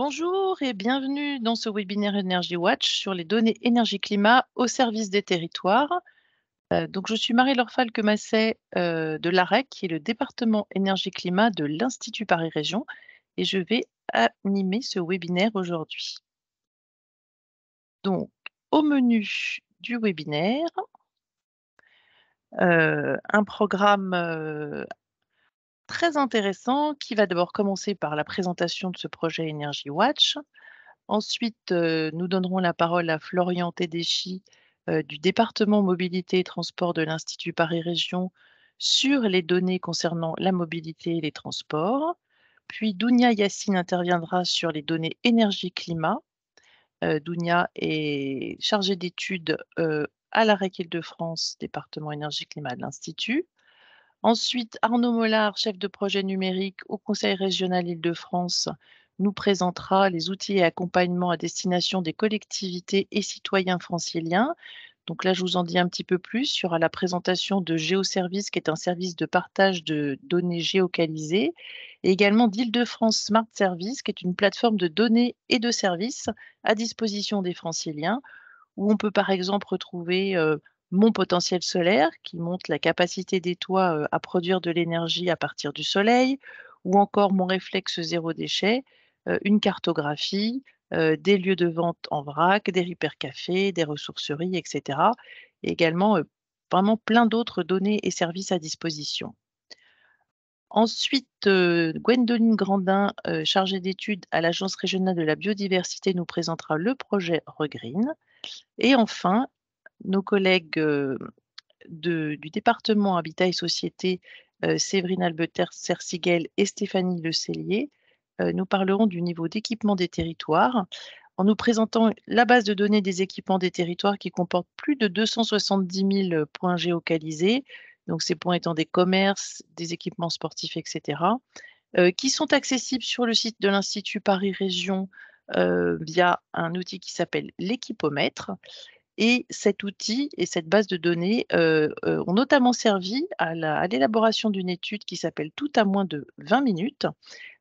Bonjour et bienvenue dans ce webinaire Energy Watch sur les données énergie-climat au service des territoires. Euh, donc, je suis Marie-Laure falque euh, de l'AREC, qui est le département énergie-climat de l'Institut Paris-Région, et je vais animer ce webinaire aujourd'hui. Donc, au menu du webinaire, euh, un programme très intéressant qui va d'abord commencer par la présentation de ce projet Energy Watch. Ensuite, euh, nous donnerons la parole à Florian Tedeschi euh, du département mobilité et transport de l'Institut Paris Région sur les données concernant la mobilité et les transports. Puis Dounia Yassine interviendra sur les données énergie-climat. Euh, Dounia est chargée d'études à la de france département énergie-climat de l'Institut. Ensuite, Arnaud Mollard, chef de projet numérique au Conseil régional Île-de-France, nous présentera les outils et accompagnements à destination des collectivités et citoyens franciliens. Donc là, je vous en dis un petit peu plus. Il y aura la présentation de Géoservice, qui est un service de partage de données géocalisées, et également d'Île-de-France Smart Service, qui est une plateforme de données et de services à disposition des franciliens, où on peut par exemple retrouver euh, mon potentiel solaire, qui montre la capacité des toits à produire de l'énergie à partir du soleil, ou encore mon réflexe zéro déchet, une cartographie, des lieux de vente en vrac, des hypercafés, des ressourceries, etc. également vraiment plein d'autres données et services à disposition. Ensuite, Gwendoline Grandin, chargée d'études à l'Agence régionale de la biodiversité, nous présentera le projet Regreen. Et enfin, nos collègues euh, du département Habitat et Société, euh, Séverine albeter Sersigel et Stéphanie Lecellier, euh, nous parlerons du niveau d'équipement des territoires en nous présentant la base de données des équipements des territoires qui comporte plus de 270 000 points géocalisés, donc ces points étant des commerces, des équipements sportifs, etc., qui sont accessibles sur le site de l'Institut Paris Région via un outil qui s'appelle l'équipomètre. Et cet outil et cette base de données euh, euh, ont notamment servi à l'élaboration d'une étude qui s'appelle Tout à moins de 20 minutes,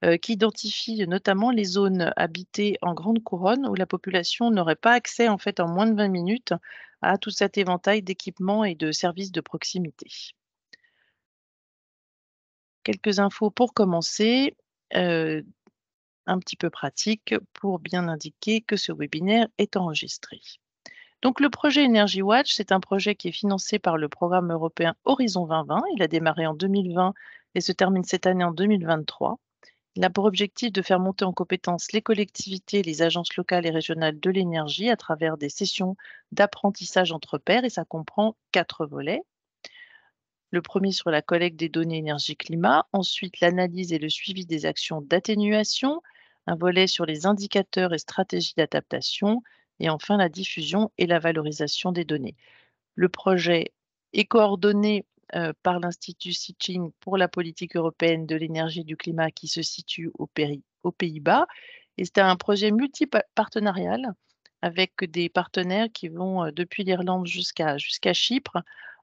euh, qui identifie notamment les zones habitées en grande couronne où la population n'aurait pas accès en fait en moins de 20 minutes à tout cet éventail d'équipements et de services de proximité. Quelques infos pour commencer un petit peu pratique pour bien indiquer que ce webinaire est enregistré. Donc le projet Energy Watch, c'est un projet qui est financé par le programme européen Horizon 2020. Il a démarré en 2020 et se termine cette année en 2023. Il a pour objectif de faire monter en compétence les collectivités, les agences locales et régionales de l'énergie à travers des sessions d'apprentissage entre pairs et ça comprend quatre volets. Le premier sur la collecte des données énergie-climat, ensuite l'analyse et le suivi des actions d'atténuation, un volet sur les indicateurs et stratégies d'adaptation, et enfin la diffusion et la valorisation des données. Le projet est coordonné euh, par l'Institut Sitching pour la politique européenne de l'énergie et du climat qui se situe au aux Pays-Bas. Et c'est un projet multipartenarial avec des partenaires qui vont euh, depuis l'Irlande jusqu'à Chypre,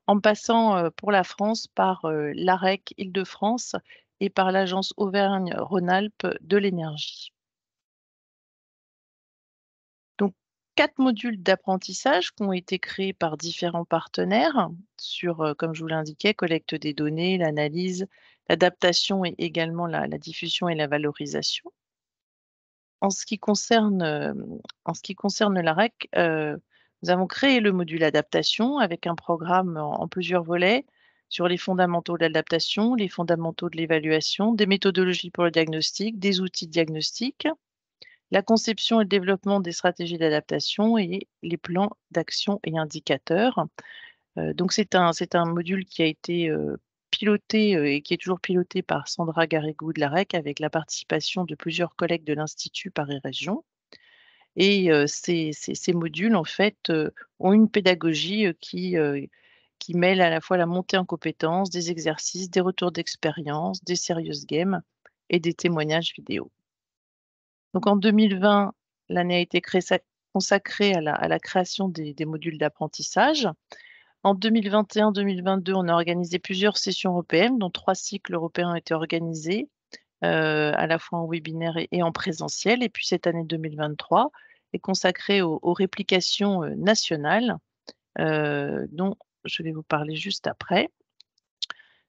en passant euh, pour la France par l'AREC Île-de-France et par l'agence Auvergne-Rhône-Alpes de l'énergie. quatre modules d'apprentissage qui ont été créés par différents partenaires sur, euh, comme je vous l'indiquais, collecte des données, l'analyse, l'adaptation et également la, diffusion et la valorisation. En ce qui concerne, euh, en ce qui concerne la REC, euh, nous avons créé le module adaptation avec un programme en, en plusieurs volets sur les fondamentaux de l'adaptation, les fondamentaux de l'évaluation, des méthodologies pour le diagnostic, des outils diagnostiques, la conception et le développement des stratégies d'adaptation et les plans d'action et indicateurs. Euh, donc c'est un, module qui a été euh, piloté euh, et qui est toujours piloté par Sandra Garrigou de la REC avec la participation de plusieurs collègues de l'Institut Paris Région. Et ces, modules, en fait, ont une pédagogie qui, qui mêle à la fois la montée en compétences, des exercices, des retours d'expérience, des serious games et des témoignages vidéo. Donc en 2020, l'année a été consacrée à la, création des, modules d'apprentissage. En 2021-2022, on a organisé plusieurs sessions européennes, dont trois cycles européens ont été organisés, euh, à la fois en webinaire et, en présentiel. Et puis cette année 2023 est consacrée aux, réplications euh, nationales, euh, dont je vais vous parler juste après.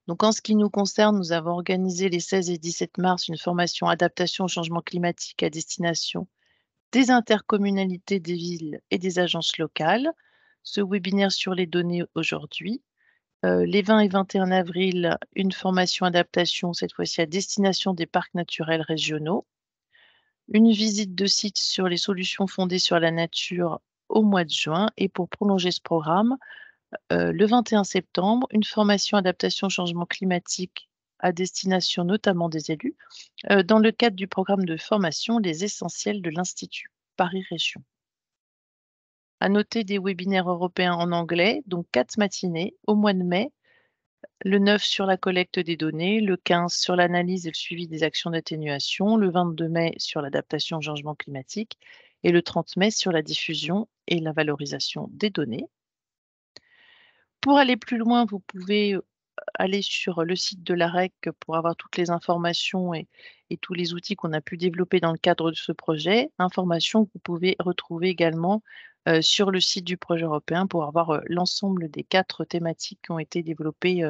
Donc, en ce qui nous concerne, nous avons organisé les 16 et 17 mars une formation adaptation au changement climatique à destination des intercommunalités des villes et des agences locales. Ce webinaire sur les données aujourd'hui. Euh, les 20 et 21 avril, une formation adaptation, cette fois-ci à destination des parcs naturels régionaux. Une visite de site sur les solutions fondées sur la nature au mois de juin. Et pour prolonger ce programme, euh, le 21 septembre une formation adaptation au changement climatique à destination notamment des élus, euh, dans le cadre du programme de formation Les Essentiels de l'Institut Paris Région. À noter des webinaires européens en anglais, donc quatre matinées au mois de mai, le 9 sur la collecte des données, le 15 sur l'analyse et le suivi des actions d'atténuation, le 22 mai sur l'adaptation au changement climatique et le 30 mai sur la diffusion et la valorisation des données. Pour aller plus loin, vous pouvez euh, aller sur le site de l'AREC pour avoir toutes les informations et, tous les outils qu'on a pu développer dans le cadre de ce projet. Informations que vous pouvez retrouver également euh, sur le site du projet européen pour avoir euh, l'ensemble des quatre thématiques qui ont été développées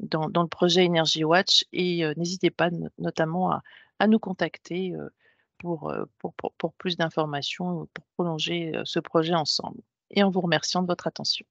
dans, le projet Energy Watch. Et n'hésitez pas notamment à, nous contacter pour plus d'informations, pour prolonger ce projet ensemble. Et en vous remerciant de votre attention.